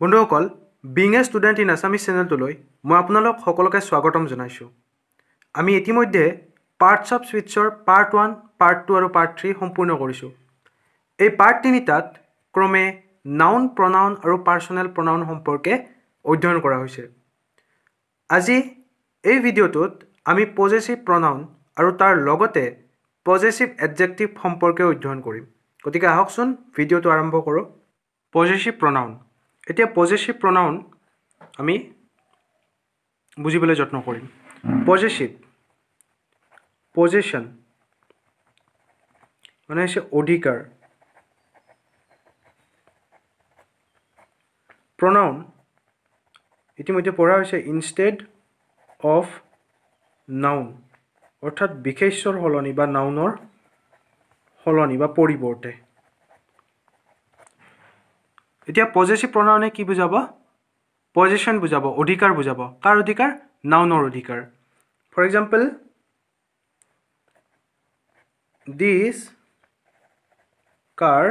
বন্ধুসকল being a student in Assamese চেনেলটোলৈ মই আপোনালোক সকলোকে স্বাগতম জনাইছোঁ আমি ইতিমধ্যে পাৰ্টছ অফ ছুইটছৰ পাৰ্ট ওৱান পাৰ্ট টু আৰু পাৰ্ট থ্ৰী সম্পূৰ্ণ কৰিছোঁ এই পাৰ্ট তিনিটাত ক্ৰমে নাউন প্ৰনাউন আৰু পাৰ্চনেল প্ৰনাউন সম্পৰ্কে অধ্যয়ন কৰা হৈছে আজি এই ভিডিঅ'টোত আমি পজিটিভ প্ৰনাউন আৰু তাৰ লগতে পজিটিভ এডজেক্টিভ সম্পৰ্কে অধ্যয়ন কৰিম গতিকে আহকচোন ভিডিঅ'টো আৰম্ভ কৰোঁ পজিটিভ প্ৰনাউন এতিয়া পজেচিভ প্ৰনাউন আমি বুজিবলৈ যত্ন কৰিম পজেচিভ পজেচন মানে হৈছে অধিকাৰ প্ৰনাউন ইতিমধ্যে পঢ়া হৈছে ইনষ্টেড অফ নাউন অৰ্থাৎ বিশেষৰ সলনি বা নাউনৰ সলনি বা পৰিৱৰ্তে এতিয়া পজেচিভ প্ৰণাৱনে কি বুজাব পজিশ্যন বুজাব অধিকাৰ বুজাব কাৰ অধিকাৰ নাউনৰ অধিকাৰ for example this car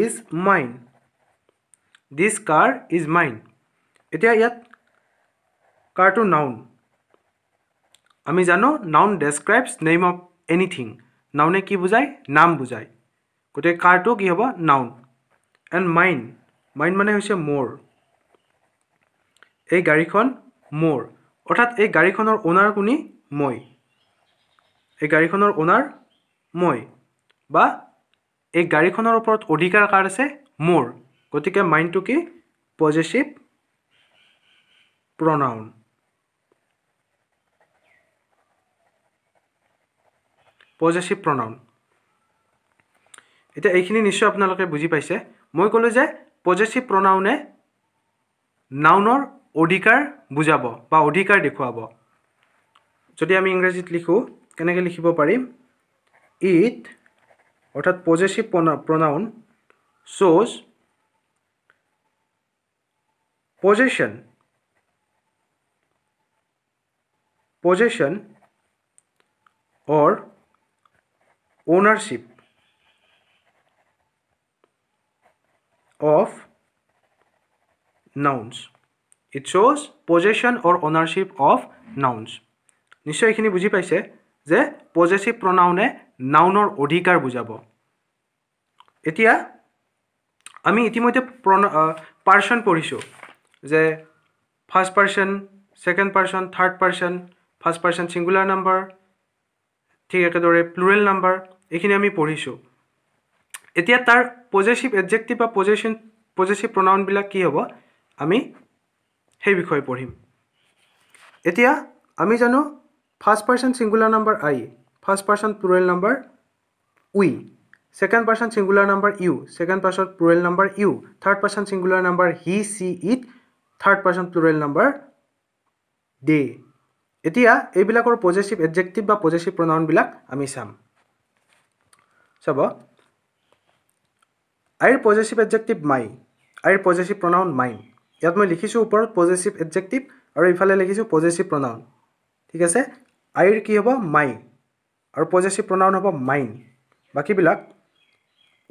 is mine this car is mine এতিয়া ইয়াত কাৰটো নাউন আমি জানো noun describes name of anything নাউনে কি বুজায় নাম বুজায় গতিকে কাৰটো কি হ'ব নাউন এণ্ড মাইন মাইন মানে হৈছে মোৰ এই গাড়ীখন মোৰ অৰ্থাৎ এই গাড়ীখনৰ অ'নাৰ কোনি মই এই গাড়ীখনৰ অ'নাৰ মই বা এই গাড়ীখনৰ ওপৰত অধিকাৰ কাৰ আছে মোৰ গতিকে মাইণ্ডটো কি পজিটিভ প্ৰনাউন পজিটিভ প্ৰনাউন এতিয়া এইখিনি নিশ্চয় আপোনালোকে বুজি পাইছে মই ক'লোঁ যে পজেচিভ প্ৰনাউনে নাউনৰ অধিকাৰ বুজাব বা অধিকাৰ দেখুৱাব যদি আমি ইংৰাজীত লিখোঁ কেনেকৈ লিখিব পাৰিম ইট অৰ্থাৎ পজেচিভ প্ৰনা প্ৰনাউন শ্ব'জ possession possession or ownership of nouns. It shows possession or ownership of nouns. নিশ্চয় এইখিনি বুজি পাইছে যে পজেচিভ প্ৰনাউনে নাউনৰ অধিকাৰ বুজাব এতিয়া আমি ইতিমধ্যে প্ৰণ পাৰ্চন পঢ়িছোঁ যে first person second person third person first person singular number ঠিক একেদৰে প্লুৰেল নাম্বাৰ এইখিনি আমি পঢ়িছোঁ এতিয়া তাৰ পজেসিভ এডজেক্টিভ বা পজেশন পজেসিভ প্রোনাউন বিলাক কি হব আমি সেই বিষয়ে পঢ়িম এতিয়া আমি জানো first person singular number I first person plural number we second person singular number you second person plural number you third person singular number he she it third person plural number they এতিয়া এইবিলাকৰ possessive adjective বা possessive প্ৰনাউনবিলাক আমি চাম চাব আইৰ possessive adjective মাই আইৰ possessive প্ৰনাউন mine ইয়াত মই লিখিছোঁ ওপৰত পজেচিভ এডজেক্টিভ আৰু ইফালে লিখিছোঁ পজেচিভ প্ৰনাউন ঠিক আছে আইৰ কি হ'ব মাই আৰু পজেচিভ প্ৰনাউন হ'ব মাইন বাকীবিলাক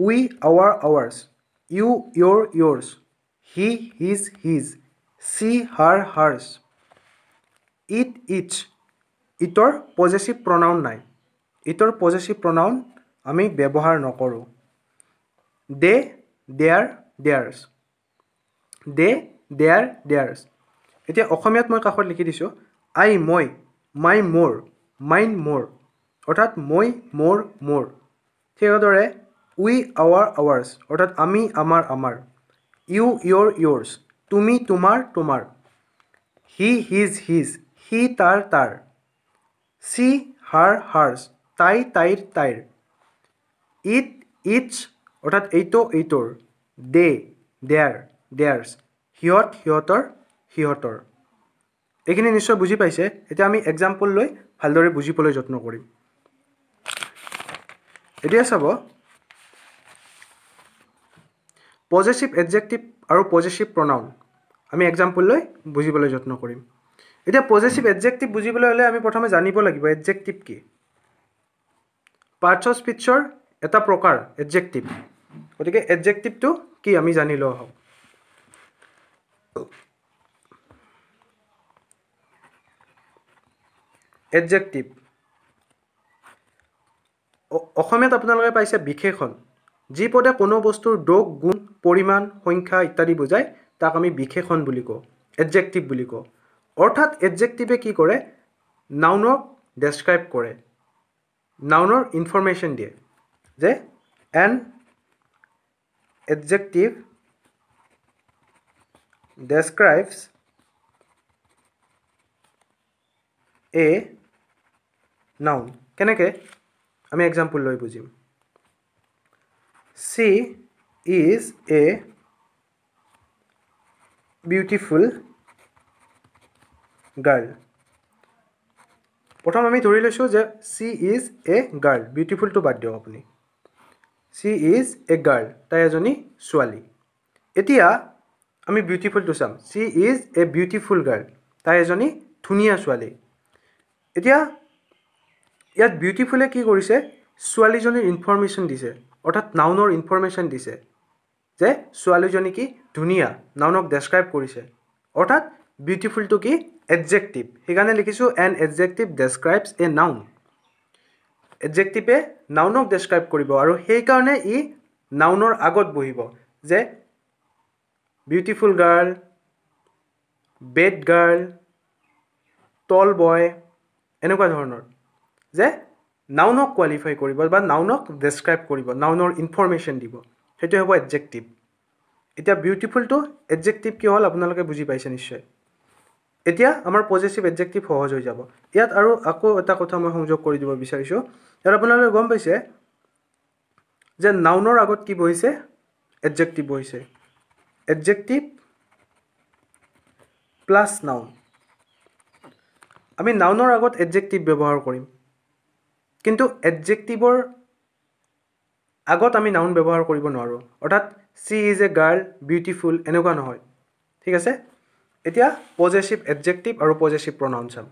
we our ours you your yours he his his she her hers it its ইটৰ পজেচিভ প্ৰনাউন নাই ইটৰ পজেচিভ প্ৰনাউন আমি ব্যৱহাৰ নকৰোঁ they their theirs they their theirs এতিয়া অসমীয়াত মই কাষত লিখি দিছোঁ আই মই মাই মোৰ মাইন মোৰ অৰ্থাৎ মই মোৰ মোৰ সেইদৰে উই আৱাৰ আৱাৰ্ছ অৰ্থাৎ আমি আমাৰ আমাৰ ইউ ইয়'ৰ ইয়'ৰ্ছ তুমি তোমাৰ তোমাৰ হি হিজ হিজ সি তাৰ তাৰ চি হাৰ হাৰ্ছ তাই তাইৰ তাইৰ ইট ইটছ অৰ্থাৎ এইটো এইটোৰ দে দেয়াৰ দেয়াৰছ সিহঁত সিহঁতৰ সিহঁতৰ এইখিনি নিশ্চয় বুজি পাইছে এতিয়া আমি এক্সাম্পল লৈ ভালদৰে বুজিবলৈ যত্ন কৰিম এতিয়া চাব পজিটিভ এডজেক্টিভ আৰু পজিটিভ প্ৰনাউন আমি এক্সাম্পল লৈ বুজিবলৈ যত্ন কৰিম এতিয়া পজিটিভ এডজেক্টিভ বুজিবলৈ হ'লে আমি প্ৰথমে জানিব লাগিব এডজেক্টিভ কি পাৰ্টছ অফ স্পীচৰ এটা প্ৰকাৰ এডজেক্টিভ গতিকে এডজেক্টিভটো কি আমি জানি লওঁ আহক এডজেক্টিভ অসমীয়াত আপোনালোকে পাইছে বিশেষণ যি পদে কোনো বস্তুৰ দোষ গুণ পৰিমাণ সংখ্যা ইত্যাদি বুজায় তাক আমি বিশেষণ বুলি কওঁ এডজেক্টিভ বুলি কওঁ অৰ্থাৎ এডজেক্টিভে কি কৰে নাউনক ডেছক্ৰাইব কৰে নাউনৰ ইনফৰ্মেশ্যন দিয়ে যে and adjective describes a noun কেনেকৈ ami example loi bujim she is a beautiful girl প্রথম আমি ধরে লৈছোঁ যে সি ইজ এ গাৰ্ল বিউটিফুলটো বাদ দিয়ক আপনি চি ইজ এ গাৰ্ল তাই এজনী ছোৱালী এতিয়া আমি বিউটিফুলটো চাম she is a beautiful girl তাই এজনী ধুনীয়া ছোৱালী এতিয়া ইয়াত বিউটিফুলে কি কৰিছে ছোৱালীজনীৰ ইনফৰ্মেশ্যন দিছে অৰ্থাৎ নাউনৰ ইনফৰ্মেশ্যন দিছে যে ছোৱালীজনী কি ধুনীয়া নাউনক ডেছক্ৰাইব কৰিছে অৰ্থাৎ বিউটিফুলটো কি এডজেক্টিভ সেইকাৰণে লিখিছোঁ an adjective describes a noun এডজেক্টিভে নাউনক ডেছক্ৰাইব কৰিব আৰু সেইকাৰণে ই নাউনৰ আগত বহিব যে beautiful girl bad girl tall boy এনেকুৱা ধৰণৰ যে নাউনক কোৱালিফাই কৰিব বা নাউনক ডেছক্ৰাইব কৰিব নাউনৰ ইনফৰ্মেশ্যন দিব সেইটোৱে হ'ব এডজেক্টিভ এতিয়া বিউটিফুলটো এডজেক্টিভ কি হ'ল আপোনালোকে বুজি পাইছে নিশ্চয় এতিয়া আমাৰ পজিটিভ এডজেক্টিভ সহজ হৈ যাব ইয়াত আৰু আকৌ এটা কথা মই সংযোগ কৰি দিব বিচাৰিছোঁ ইয়াত আপোনালোকে গম পাইছে যে নাউনৰ আগত কি বহিছে এডজেক্টিভ বহিছে এডজেক্টিভ প্লাছ নাউন আমি নাউনৰ আগত এডজেক্টিভ ব্যৱহাৰ কৰিম কিন্তু এডজেক্টিভৰ আগত আমি নাউন ব্যৱহাৰ কৰিব নোৱাৰোঁ অৰ্থাৎ she is a girl beautiful এনেকুৱা নহয় ঠিক আছে এতিয়া পজেচিভ এডজেক্টিভ আৰু পজেচিভ প্ৰনাউন চাম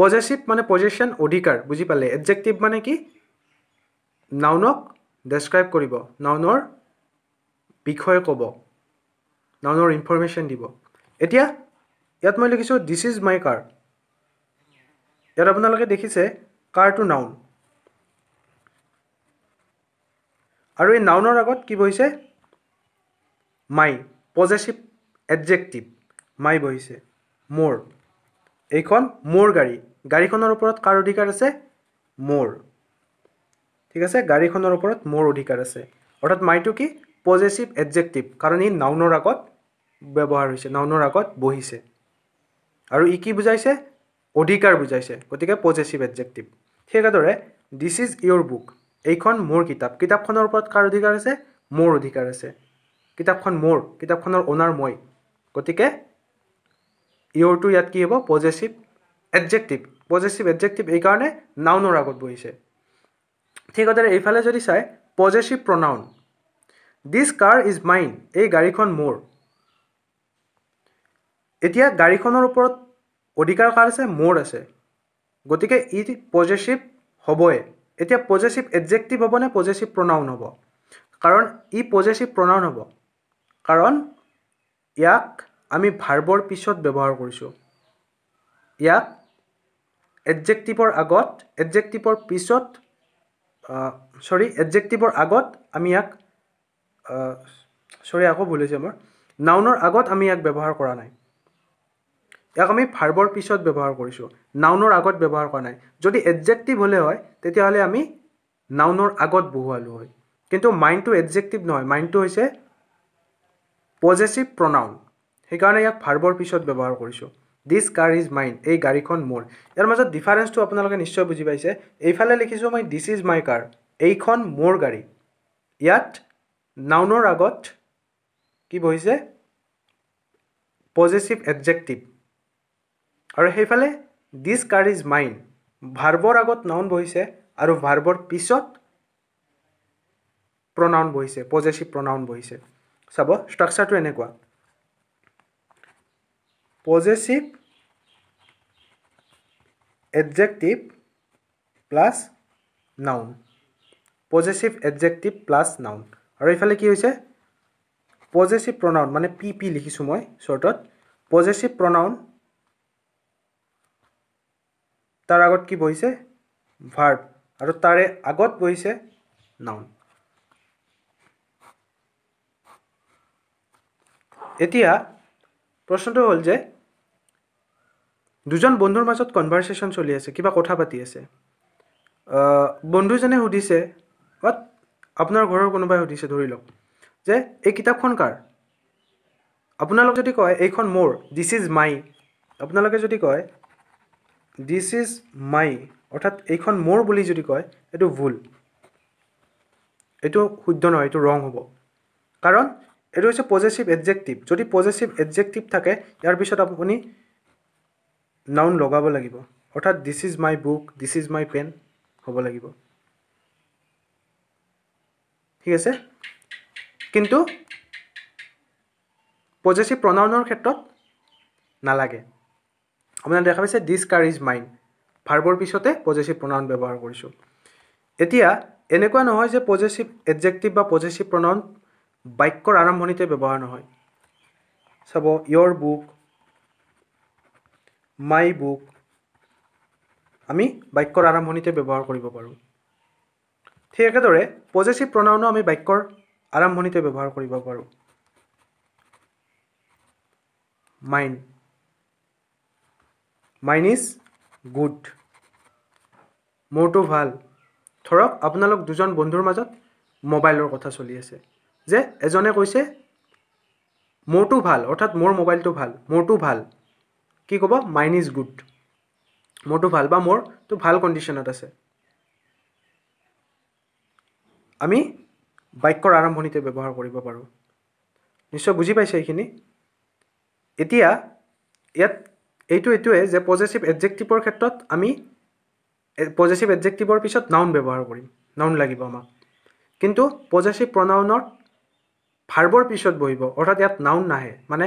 পজেচিভ মানে পজেচন অধিকাৰ বুজি পালে এডজেক্টিভ মানে কি নাউনক ডেছক্ৰাইব কৰিব নাউনৰ বিষয় ক'ব নাউনৰ ইনফৰ্মেশ্যন দিব এতিয়া ইয়াত মই লিখিছোঁ দিছ ইজ মাই কাৰ ইয়াত আপোনালোকে দেখিছে টু নাউন আৰু এই নাউনৰ আগত কি বহিছে মাই পজেচিভ এডজেক্টিভ মাই বহিছে মোৰ এইখন মোৰ গাড়ী গাড়ীখনৰ ওপৰত কাৰ অধিকাৰ আছে মোৰ ঠিক আছে গাড়ীখনৰ ওপৰত মোৰ অধিকাৰ আছে অৰ্থাৎ মাইটো কি পজেচিভ এডজেক্টিভ কাৰণ ই নাউনৰ আগত ব্যৱহাৰ হৈছে নাউনৰ আগত বহিছে আৰু ই কি বুজাইছে অধিকাৰ বুজাইছে গতিকে পজেচিভ এডজেক্টিভ ঠিক একেদৰে দিছ ইজ ইয়'ৰ বুক এইখন মোৰ কিতাপ কিতাপখনৰ ওপৰত কাৰ অধিকাৰ আছে মোৰ অধিকাৰ আছে কিতাপখন মোৰ কিতাপখনৰ অ'নাৰ মই গতিকে ইয়ৰটো ইয়াত কি হ'ব পজেচিভ এডজেক্টিভ পজেচিভ এডজেক্টিভ এইকাৰণে নাউনৰ আগত বহিছে ঠিক সেইদৰে এইফালে যদি চাই possessive pronoun this car is mine এই গাড়ীখন মোৰ এতিয়া গাড়ীখনৰ ওপৰত অধিকাৰ কাৰ আছে মোৰ আছে গতিকে ই পজেচিভ হ'বই এতিয়া পজেচিভ এডজেক্টিভ হ'বনে পজেচিভ প্ৰনাউন হ'ব কাৰণ ই পজেচিভ প্ৰনাউন হ'ব কাৰণ ইয়াক আমি ভাৰ্বৰ পিছত ব্যৱহাৰ কৰিছোঁ ইয়াক এডজেক্টিভৰ আগত এডজেক্টিভৰ পিছত চৰি এডজেক্টিভৰ আগত আমি ইয়াক চৰি আকৌ ভুল হৈছে আমাৰ নাউনৰ আগত আমি ইয়াক ব্যৱহাৰ কৰা নাই ইয়াক আমি ভাৰ্বৰ পিছত ব্যৱহাৰ কৰিছোঁ নাউনৰ আগত ব্যৱহাৰ কৰা নাই যদি এডজেক্টিভ হ'লে হয় তেতিয়াহ'লে আমি নাউনৰ আগত বহুৱালোঁ হয় কিন্তু মাইণ্ডটো এডজেক্টিভ নহয় মাইণ্ডটো হৈছে পজেচিভ প্ৰনাউন সেইকাৰণে ইয়াক ভাৰ্বৰ পিছত ব্যৱহাৰ কৰিছোঁ দিছ কাৰ ইজ মাইণ্ড এই গাড়ীখন মোৰ ইয়াৰ মাজত ডিফাৰেঞ্চটো আপোনালোকে নিশ্চয় বুজি পাইছে এইফালে লিখিছোঁ মই দিছ ইজ মাই কাৰ এইখন মোৰ গাড়ী ইয়াত নাউনৰ আগত কি বহিছে পজিটিভ এডজেক্টিভ আৰু সেইফালে দিছ কাৰ ইজ মাইণ্ড ভাৰ্বৰ আগত নাউন বহিছে আৰু ভাৰ্বৰ পিছত প্ৰনাউন বহিছে পজিটিভ প্ৰনাউন বহিছে চাব ষ্ট্ৰাকচাৰটো এনেকুৱা possessive adjective plus noun possessive adjective plus noun আৰু এইফালে কি হৈছে পজেচিভ প্ৰনাউন মানে পি পি লিখিছোঁ মই শ্বৰ্টত পজেচিভ প্ৰনাউন তাৰ আগত কি বহিছে ভাৰ্ব আৰু তাৰে আগত বহিছে নাউন এতিয়া প্ৰশ্নটো হ'ল যে দুজন বন্ধুৰ মাজত কনভাৰ্চেশ্যন চলি আছে কিবা কথা পাতি আছে বন্ধুজনে সুধিছে অত আপোনাৰ ঘৰৰ কোনোবাই সুধিছে ধৰি লওক যে এই কিতাপখন কাৰ আপোনালোক যদি কয় এইখন মোৰ দিছ ইজ মাই আপোনালোকে যদি কয় দিছ ইজ মাই অৰ্থাৎ এইখন মোৰ বুলি যদি কয় এইটো ভুল এইটো শুদ্ধ নহয় এইটো ৰং হ'ব কাৰণ এইটো হৈছে পজেচিভ এডজেক্টিভ যদি পজেচিভ এডজেক্টিভ থাকে ইয়াৰ পিছত আপুনি নাউন লগাব লাগিব অৰ্থাৎ this is my book this is my pen হ'ব লাগিব ঠিক আছে কিন্তু পজেচিভ প্ৰনাউনৰ ক্ষেত্ৰত নালাগে আপোনাৰ দেখা পাইছে দিছ কাৰ ইজ মাইন ভাৰ্বৰ পিছতে পজেচিভ প্ৰনাউন ব্যৱহাৰ কৰিছোঁ এতিয়া এনেকুৱা নহয় যে পজেচিভ এডজেক্টিভ বা পজেচিভ প্ৰনাউন বাক্যৰ আৰম্ভণিতে ব্যৱহাৰ নহয় চাব ইয়ৰ বুক মাই বুক আমি বাক্যৰ আৰম্ভণিতে ব্যৱহাৰ কৰিব পাৰোঁ ঠিক একেদৰে পজিটিভ প্ৰণাউনো আমি বাক্যৰ আৰম্ভণিতে ব্যৱহাৰ কৰিব পাৰোঁ মাইন মাইন ইজ গুড মোৰটো ভাল ধৰক আপোনালোক দুজন বন্ধুৰ মাজত মোবাইলৰ কথা চলি আছে যে এজনে কৈছে মোৰটো ভাল অৰ্থাৎ মোৰ মোবাইলটো ভাল মোৰটো ভাল কি ক'ব মাইন ইজ গুড মোৰটো ভাল বা মোৰটো ভাল কণ্ডিশ্যনত আছে আমি বাক্যৰ আৰম্ভণিতে ব্যৱহাৰ কৰিব পাৰোঁ নিশ্চয় বুজি পাইছে এইখিনি এতিয়া ইয়াত এইটো এইটোৱে যে পজিটিভ এডজেক্টিভৰ ক্ষেত্ৰত আমি পজিটিভ এডজেক্টিভৰ পিছত নাউন ব্যৱহাৰ কৰিম নাউন লাগিব আমাক কিন্তু পজিটিভ প্ৰনাউনত ভাৰ্বৰ পিছত বহিব অৰ্থাৎ ইয়াত নাউন নাহে মানে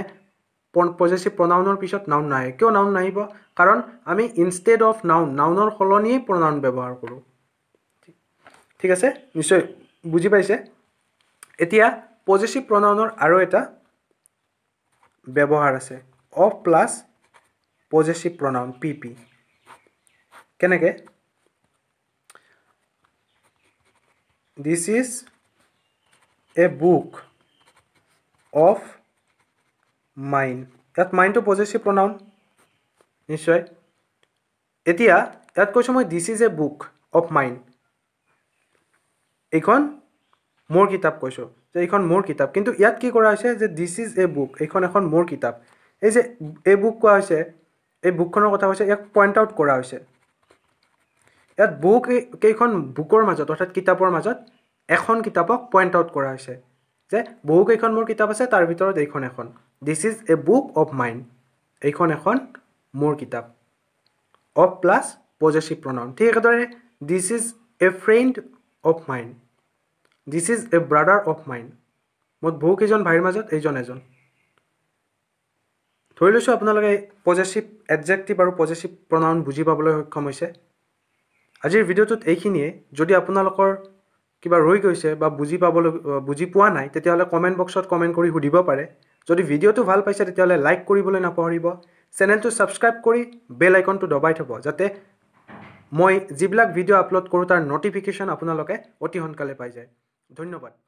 পজেচিভ প্ৰনাউনৰ পিছত নাউন নাহে কিয় নাউন নাহিব কাৰণ আমি ইনষ্টেড অফ নাউন নাউনৰ সলনিয়েই প্ৰনাউন ব্যৱহাৰ কৰোঁ ঠিক আছে নিশ্চয় বুজি পাইছে এতিয়া পজেচিভ প্ৰনাউনৰ আৰু এটা ব্যৱহাৰ আছে of plus possessive pronoun P P কেনেকৈ this is a book of mine ইয়াত মাইণ্ডটো পজিটিভ প্ৰনাউন নিশ্চয় এতিয়া ইয়াত কৈছোঁ মই this is a book of mine এইখন মোৰ কিতাপ কৈছোঁ যে এইখন মোৰ কিতাপ কিন্তু ইয়াত কি কৰা হৈছে যে দিছ ইজ এ বুক এইখন এখন মোৰ কিতাপ এই যে এই বুক কোৱা হৈছে এই বুকখনৰ কথা কৈছে ইয়াক পইণ্ট আউট কৰা হৈছে ইয়াত বুক কেইখন বুকৰ মাজত অৰ্থাৎ কিতাপৰ মাজত এখন কিতাপক পইণ্ট আউট কৰা হৈছে যে বহুকেইখন মোৰ কিতাপ আছে তাৰ ভিতৰত এইখন এখন this is a book of mine এইখন এখন মোৰ কিতাপ অফ প্লাছ পজেচিভ প্ৰণাম ঠিক একেদৰে this is a friend of mine this is a brother of mine মোৰ বহুকেইজন ভাইৰ মাজত এইজন এজন ধৰি লৈছোঁ আপোনালোকে পজেচিভ এডজেক্টিভ আৰু পজেচিভ প্ৰণাম বুজি পাবলৈ সক্ষম হৈছে আজিৰ ভিডিঅ'টোত এইখিনিয়ে যদি আপোনালোকৰ কিবা ৰৈ গৈছে বা বুজি পাবলৈ বুজি পোৱা নাই তেতিয়াহ'লে কমেণ্ট বক্সত কমেণ্ট কৰি সুধিব পাৰে যদি ভিডিঅ'টো ভাল পাইছে তেতিয়াহ'লে লাইক কৰিবলৈ নাপাহৰিব চেনেলটো ছাবস্ক্ৰাইব কৰি বেল আইকনটো দবাই থ'ব যাতে মই যিবিলাক ভিডিঅ' আপলোড কৰোঁ তাৰ ন'টিফিকেশ্যন আপোনালোকে অতি সোনকালে পাই যায় ধন্যবাদ